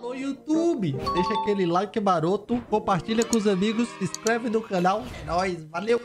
Alô, YouTube! Deixa aquele like baroto, compartilha com os amigos, inscreve no canal. É nóis, valeu!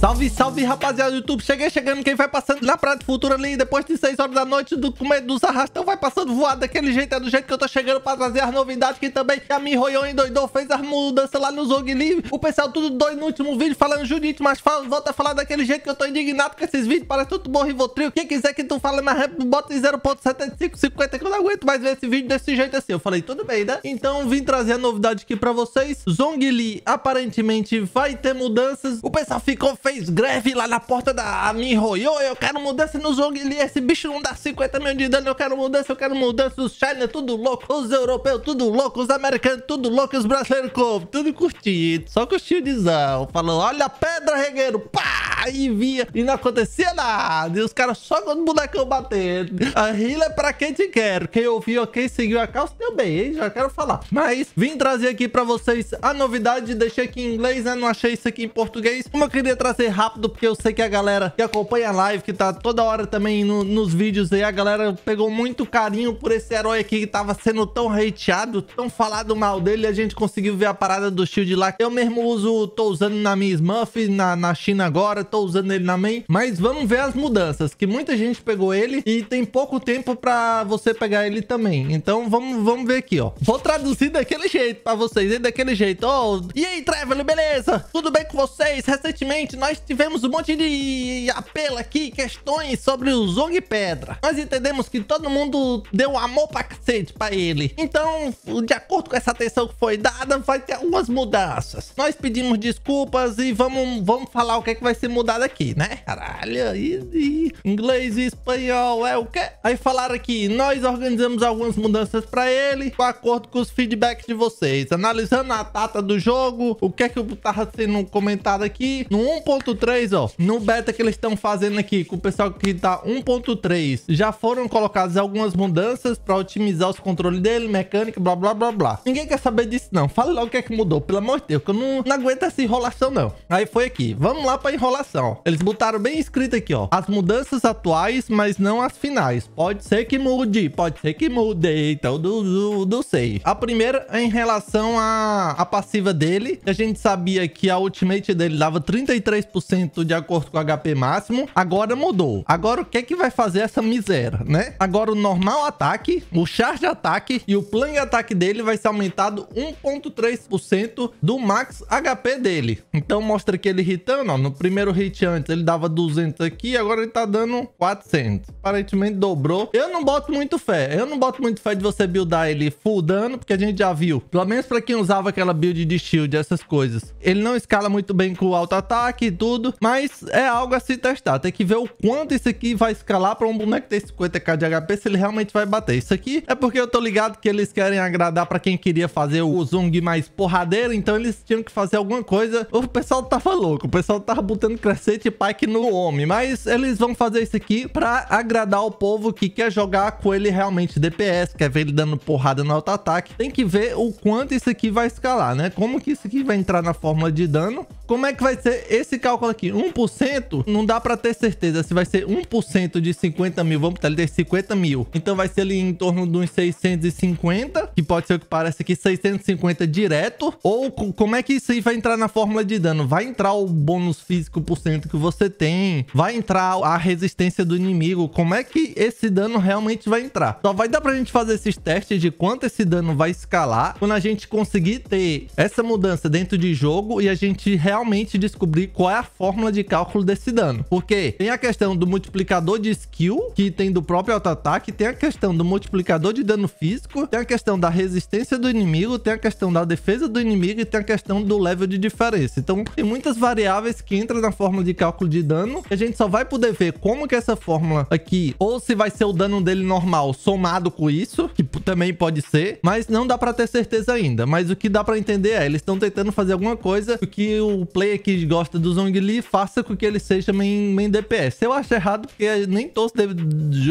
Salve, salve, rapaziada do YouTube. Cheguei chegando. Quem vai passando na Praia do Futuro ali, depois de 6 horas da noite, do começo dos arrastão, vai passando voado daquele jeito. É do jeito que eu tô chegando pra trazer as novidades. Que também a Mi Royon endoidou, fez as mudanças lá no Zogli. O pessoal tudo doido no último vídeo, falando Judite, mas fala, volta a falar daquele jeito que eu tô indignado com esses vídeos. Parece tudo bom, Rivotril. Quem quiser que tu fale mais rap, bota em 0.7550 que eu não aguento mais ver esse vídeo desse jeito assim. Eu falei, tudo bem, né? Então vim trazer a novidade aqui pra vocês. Zongli aparentemente vai ter mudanças. O pessoal ficou fez greve lá na porta da minha Minhoyo. Eu quero mudança no Zongli. Esse bicho não dá 50 mil de dano. Eu quero mudança, eu quero mudança. Os China, tudo louco. Os europeus, tudo louco. Os americanos, tudo louco. Os brasileiros, tudo curtido. Só curtidizão. Falou, olha a pedra, regueiro. Pá! e vinha e não acontecia nada. E os caras só quando o bonecão bater. A rila é pra quem te quer. Quem ouviu, quem seguiu a calça também, hein? Já quero falar. Mas vim trazer aqui pra vocês a novidade. Deixei aqui em inglês, né? Não achei isso aqui em português. Como eu queria trazer rápido, porque eu sei que a galera que acompanha a live, que tá toda hora também no, nos vídeos aí, a galera pegou muito carinho por esse herói aqui que tava sendo tão hateado, tão falado mal dele. A gente conseguiu ver a parada do shield lá. Eu mesmo uso, tô usando na minha Smurf, na, na China agora tô usando ele na main. Mas vamos ver as mudanças, que muita gente pegou ele e tem pouco tempo pra você pegar ele também. Então vamos, vamos ver aqui, ó. Vou traduzir daquele jeito pra vocês, hein? daquele jeito. Oh, e aí, Traveler, beleza? Tudo bem com vocês? Recentemente nós tivemos um monte de apelo aqui, questões sobre o Zong Pedra. Nós entendemos que todo mundo deu amor pra cacete pra ele. Então, de acordo com essa atenção que foi dada, vai ter algumas mudanças. Nós pedimos desculpas e vamos, vamos falar o que, é que vai ser mudado estudado aqui, né? Caralho, e, e inglês e espanhol é o quê? Aí falaram aqui, nós organizamos algumas mudanças para ele, com acordo com os feedbacks de vocês. Analisando a data do jogo, o que é que tava sendo comentado aqui. No 1.3, ó, no beta que eles estão fazendo aqui com o pessoal que tá 1.3, já foram colocadas algumas mudanças para otimizar os controles dele, mecânica, blá, blá, blá, blá. Ninguém quer saber disso, não. Fala logo o que é que mudou, pelo amor de Deus, que eu não, não aguento essa enrolação, não. Aí foi aqui, vamos lá pra enrolação atualização. Eles botaram bem escrito aqui, ó. As mudanças atuais, mas não as finais. Pode ser que mude, pode ser que mude. Então, do, do, do sei. A primeira é em relação à, a passiva dele. A gente sabia que a ultimate dele dava 33% de acordo com o HP máximo. Agora mudou. Agora, o que é que vai fazer essa miséria, né? Agora, o normal ataque, o charge ataque e o plan ataque dele vai ser aumentado 1.3% do max HP dele. Então, mostra que ele irritando, ó. No primeiro hit antes ele dava 200 aqui, agora ele tá dando 400. Aparentemente dobrou. Eu não boto muito fé. Eu não boto muito fé de você buildar ele full dano, porque a gente já viu. Pelo menos pra quem usava aquela build de shield, essas coisas. Ele não escala muito bem com o alto ataque e tudo, mas é algo a se testar. Tem que ver o quanto isso aqui vai escalar pra um boneco ter 50k de HP, se ele realmente vai bater. Isso aqui é porque eu tô ligado que eles querem agradar pra quem queria fazer o Zung mais porradeiro, então eles tinham que fazer alguma coisa. O pessoal tava louco, o pessoal tava botando Crescente Pike no homem. Mas eles vão fazer isso aqui pra agradar o povo que quer jogar com ele realmente DPS, quer ver ele dando porrada no auto-ataque. Tem que ver o quanto isso aqui vai escalar, né? Como que isso aqui vai entrar na fórmula de dano. Como é que vai ser esse cálculo aqui? 1%? Não dá pra ter certeza se vai ser 1% de 50 mil. Vamos botar ele ter 50 mil. Então vai ser ali em torno de uns 650 que pode ser o que parece aqui, 650 direto. Ou como é que isso aí vai entrar na fórmula de dano? Vai entrar o bônus físico por cento que você tem? Vai entrar a resistência do inimigo? Como é que esse dano realmente vai entrar? Só vai dar pra gente fazer esses testes de quanto esse dano vai escalar quando a gente conseguir ter essa mudança dentro de jogo e a gente realmente descobrir qual é a fórmula de cálculo desse dano. Porque tem a questão do multiplicador de skill que tem do próprio auto-ataque, tem a questão do multiplicador de dano físico, tem a questão da resistência do inimigo, tem a questão da defesa do inimigo e tem a questão do level de diferença. Então, tem muitas variáveis que entram na fórmula de cálculo de dano. a gente só vai poder ver como que essa fórmula aqui, ou se vai ser o dano dele normal somado com isso, que também pode ser, mas não dá para ter certeza ainda. Mas o que dá para entender é, eles estão tentando fazer alguma coisa que o player que gosta do Zhongli faça com que ele seja main, main DPS. Eu acho errado, porque nem todo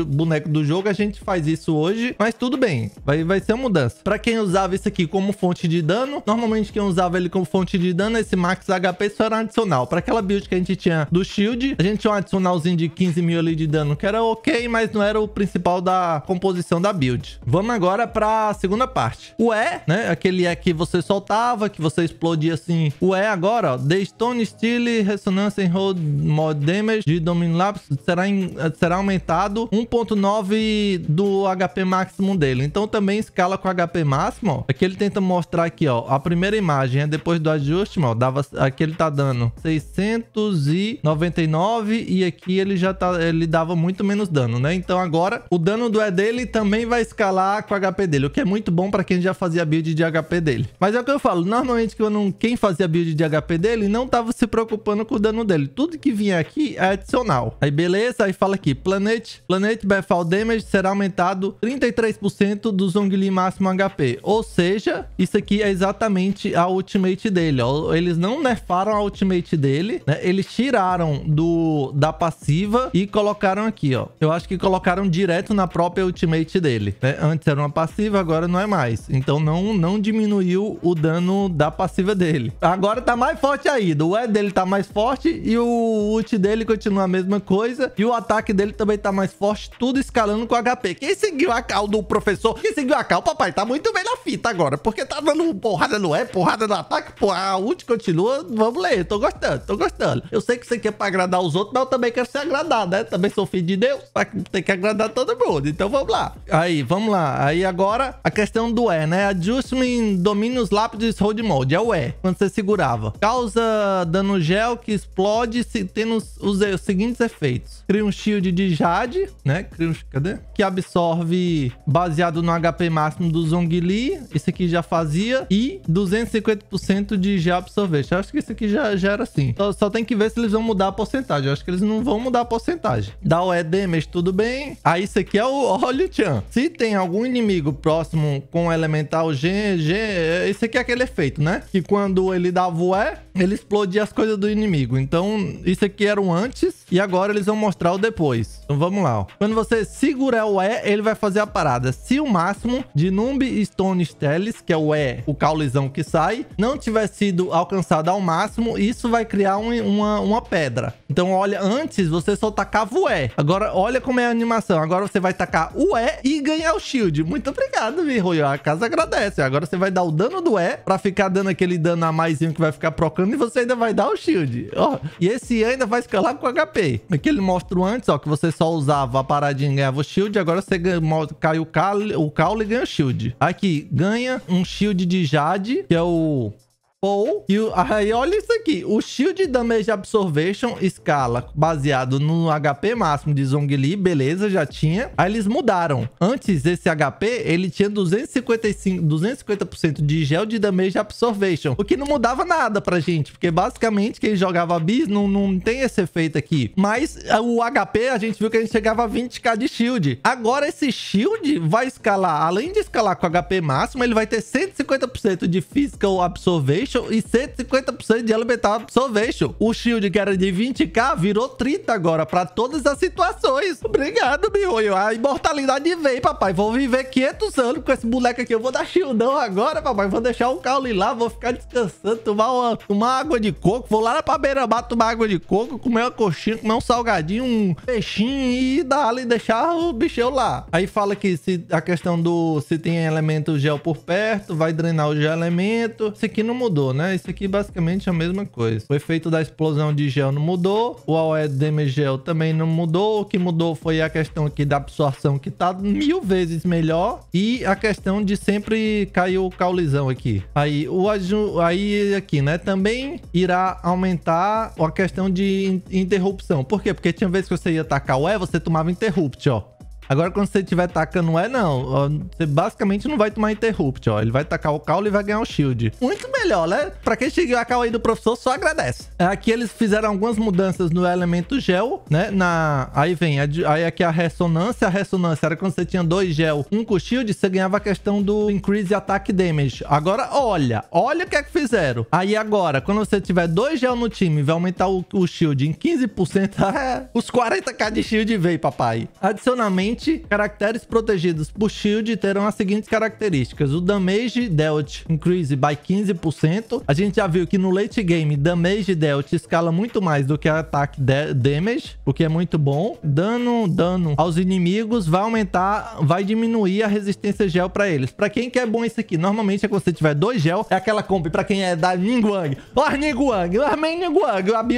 boneco do jogo a gente faz isso hoje, mas tudo bem. Vai, vai ser uma mudança mudança. Para quem usava isso aqui como fonte de dano, normalmente quem usava ele como fonte de dano, esse max HP só era adicional. Para aquela build que a gente tinha do shield, a gente tinha um adicionalzinho de 15 mil ali de dano, que era ok, mas não era o principal da composição da build. Vamos agora para a segunda parte. O E, né? Aquele E que você soltava, que você explodia assim. O E agora, ó. The Stone Steel Resonance Enrolled Mod Damage de Dominion Lapis será, em, será aumentado 1.9 do HP máximo dele. Então também escala com HP máximo, ó, aqui ele tenta mostrar aqui, ó, a primeira imagem é depois do ajuste, ó, dava, aqui ele tá dando 699 e aqui ele já tá, ele dava muito menos dano, né? Então agora o dano do E dele também vai escalar com o HP dele, o que é muito bom para quem já fazia build de HP dele. Mas é o que eu falo, normalmente quando quem fazia build de HP dele não tava se preocupando com o dano dele. Tudo que vinha aqui é adicional. Aí beleza, aí fala aqui, Planet, Planet Befall Damage será aumentado 33% do Zongli máximo máximo HP. Ou seja, isso aqui é exatamente a ultimate dele, ó. Eles não nerfaram a ultimate dele, né? Eles tiraram do da passiva e colocaram aqui, ó. Eu acho que colocaram direto na própria ultimate dele, né? Antes era uma passiva, agora não é mais. Então não, não diminuiu o dano da passiva dele. Agora tá mais forte ainda. O E dele tá mais forte e o ult dele continua a mesma coisa. E o ataque dele também tá mais forte, tudo escalando com HP. Quem seguiu a cal do professor? Quem seguiu a cal, papai? tá muito bem na fita agora, porque tá dando porrada no é, porrada no ataque, pô, a ult continua, vamos ler, tô gostando, tô gostando. Eu sei que você quer pra agradar os outros, mas eu também quero ser agradado, né? Também sou filho de Deus, tem que agradar todo mundo, então vamos lá. Aí, vamos lá. Aí agora, a questão do E, né? Adjustment Dominios Lápides Hold Mode, é o E, quando você segurava. Causa dano gel que explode se tendo os, os, os seguintes efeitos. Cria um shield de Jade, né? Cria um... Cadê? Que absorve baseado no HP máximo do Zongli, esse aqui já fazia, e 250% de já absorvente. Eu acho que esse aqui já, já era assim. Só, só, tem que ver se eles vão mudar a porcentagem. Eu acho que eles não vão mudar a porcentagem. Dá o EDMs, tudo bem. Aí isso aqui é o óleo Chan. Se tem algum inimigo próximo com o elemental G, G, esse aqui é aquele efeito, né? Que quando ele dá voé, ele explodia as coisas do inimigo. Então, isso aqui era o antes e agora eles vão mostrar o depois. Então, vamos lá. Ó. Quando você segurar o E, ele vai fazer a parada. Se o máximo de Numbi e Stone Stelis, que é o E, o caulizão que sai, não tiver sido alcançado ao máximo, isso vai criar um, uma, uma pedra. Então, olha, antes você só tacava o E. Agora, olha como é a animação. Agora você vai tacar o E e ganhar o shield. Muito obrigado, Virroyo. A casa agradece. Agora você vai dar o dano do E pra ficar dando aquele dano a mais que vai ficar procurando e você ainda vai dar o shield. Ó, e esse Ian ainda vai escalar com HP. Aqui é ele mostra antes, ó, que você só usava a paradinha e ganhava o shield. Agora você ganha, cai o caule, o caule e ganha o shield. Aqui, ganha um shield de Jade, que é o ou, e o, aí olha isso aqui, o Shield Damage Absorption escala baseado no HP máximo de Zhongli, beleza, já tinha. Aí eles mudaram. Antes, esse HP, ele tinha 255, 250% de gel de Damage Absorption, o que não mudava nada pra gente, porque basicamente quem jogava bis não, não tem esse efeito aqui. Mas eh, o HP, a gente viu que a gente chegava a 20k de Shield. Agora esse Shield vai escalar, além de escalar com HP máximo, ele vai ter 150% de Physical Absorption, e 150% de Elemental Absorption. O shield que era de 20k virou 30 agora para todas as situações. Obrigado, Mihoyo. A imortalidade vem, papai. Vou viver 500 anos com esse boneco aqui. Eu vou dar shieldão agora, papai. Vou deixar um caule lá, vou ficar descansando, tomar uma, uma água de coco. Vou lá pra beira-mar tomar água de coco, comer uma coxinha, comer um salgadinho, um peixinho e dar ali deixar o bichão lá. Aí fala que se a questão do se tem elemento gel por perto, vai drenar o gel elemento. Isso aqui não mudou mudou, né? Isso aqui basicamente é a mesma coisa. O efeito da explosão de gel não mudou, o AOE Damage Gel também não mudou. O que mudou foi a questão aqui da absorção, que tá mil vezes melhor, e a questão de sempre cair o caulizão aqui. Aí, o aí aqui, né? Também irá aumentar a questão de interrupção. Por quê? Porque tinha vezes que você ia atacar o E, você tomava interrupt, ó. Agora, quando você tiver tacando não é não, você basicamente não vai tomar interrupt, ó. Ele vai tacar o caule e vai ganhar o shield. Muito melhor, né? Pra quem chegou a caule do professor, só agradece. É, aqui eles fizeram algumas mudanças no elemento gel, né? Na... Aí vem, aí aqui a ressonância. A ressonância era quando você tinha dois gel, um com shield, você ganhava a questão do increase attack damage. Agora, olha, olha o que é que fizeram. Aí agora, quando você tiver dois gel no time, vai aumentar o, o shield em 15%, é, os 40k de shield veio, papai. Adicionamento, caracteres protegidos por shield terão as seguintes características. O damage dealt increase by 15%. A gente já viu que no late game, damage dealt escala muito mais do que ataque damage, o que é muito bom. Dano, dano aos inimigos vai aumentar, vai diminuir a resistência gel para eles. Para quem que é bom isso aqui? Normalmente é quando você tiver dois gel, é aquela comp para quem é da Ningguang. Ó, oh, Ningguang, amei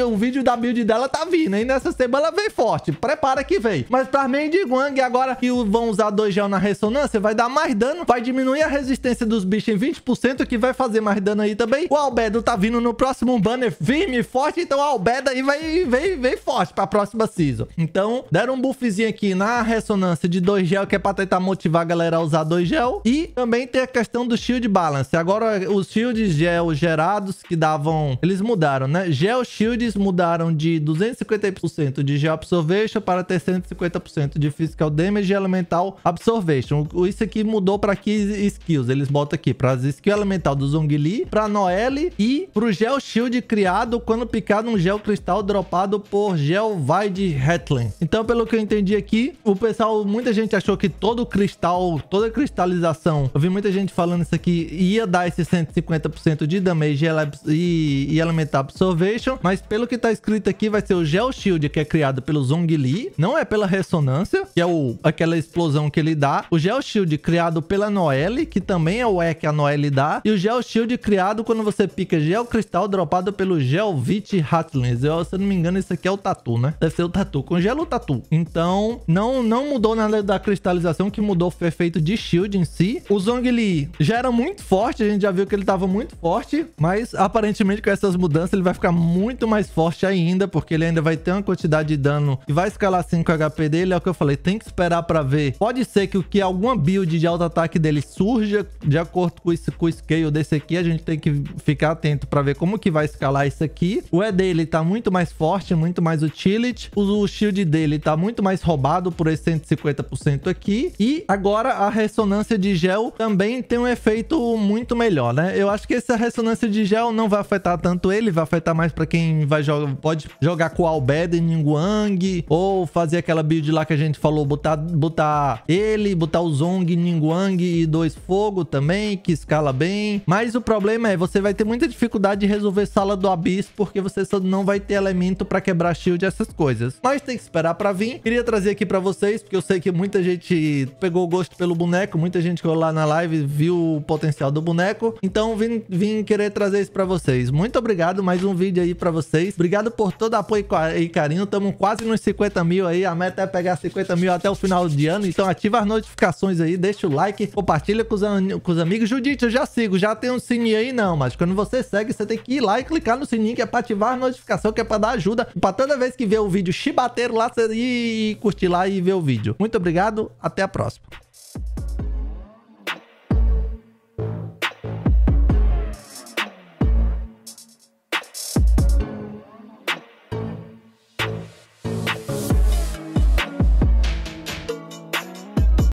O vídeo da build dela tá vindo, hein? Nessa semana ela vem forte. Prepara que vem. Mas pra Mendy Guang, agora que vão usar 2 gel na ressonância, vai dar mais dano, vai diminuir a resistência dos bichos em 20%, que vai fazer mais dano aí também. O Albedo tá vindo no próximo banner firme e forte, então o Albedo aí vai, vem, vem forte pra próxima season. Então, deram um buffzinho aqui na ressonância de 2 gel, que é pra tentar motivar a galera a usar 2 gel. E também tem a questão do shield balance. Agora, os shields gel gerados que davam... Eles mudaram, né? Gel shields mudaram de 250% de gel absorvation para 350% de physical Damage Elemental absorption. Isso aqui mudou para que skills? Eles botam aqui para as skills elemental do Zongli, para Noelle e para o Gel Shield criado quando picado um Gel Cristal dropado por Gel Vide Hetland. Então, pelo que eu entendi aqui, o pessoal, muita gente achou que todo cristal, toda cristalização, eu vi muita gente falando isso aqui, ia dar esse 150% de damage e, e elemental absorption. mas pelo que tá escrito aqui, vai ser o Gel Shield, que é criado pelo Zongli, não é pela ressonância, que é o aquela explosão que ele dá, o Gel Shield criado pela Noelle, que também é o E que a Noelle dá, e o Gel Shield criado quando você pica Gel Cristal dropado pelo Gelvit Hatlins. Eu, se eu não me engano, isso aqui é o Tatu, né? Deve ser é o Tatu. Congela o Tatu. Então, não, não mudou nada da cristalização, que mudou o efeito de Shield em si. O Zhongli já era muito forte, a gente já viu que ele estava muito forte, mas aparentemente com essas mudanças ele vai ficar muito mais forte ainda, porque ele ainda vai ter uma quantidade de dano e vai escalar 5 HP dele, é o que eu falei, tem que esperar para ver. Pode ser que o que alguma build de auto-ataque dele surja de acordo com, esse, com o scale desse aqui. A gente tem que ficar atento para ver como que vai escalar isso aqui. O E dele tá muito mais forte, muito mais utility. O shield dele tá muito mais roubado por esse 150% aqui. E agora a ressonância de gel também tem um efeito muito melhor, né? Eu acho que essa ressonância de gel não vai afetar tanto ele, vai afetar mais para quem vai jogar, pode jogar com o Albed, Ningguang, ou fazer aquela build lá que a gente falou, botar botar, botar ele, botar o Zong, Ningguang e dois fogo também, que escala bem. Mas o problema é, você vai ter muita dificuldade de resolver sala do abismo, porque você só não vai ter elemento para quebrar shield essas coisas. Mas tem que esperar para vir. Queria trazer aqui para vocês, porque eu sei que muita gente pegou gosto pelo boneco, muita gente que lá na live viu o potencial do boneco. Então vim, vim querer trazer isso para vocês. Muito obrigado, mais um vídeo aí para vocês. Obrigado por todo apoio e carinho. Tamo quase nos 50 mil aí. A meta é pegar 50 mil até o o final de ano, então ativa as notificações aí, deixa o like, compartilha com os, com os amigos. Judite, eu já sigo, já tem um sininho aí não, mas quando você segue, você tem que ir lá e clicar no sininho que é pra ativar a notificação, que é pra dar ajuda, pra toda vez que vê o vídeo chibateiro lá, você ir curtir lá e ver o vídeo. Muito obrigado, até a próxima.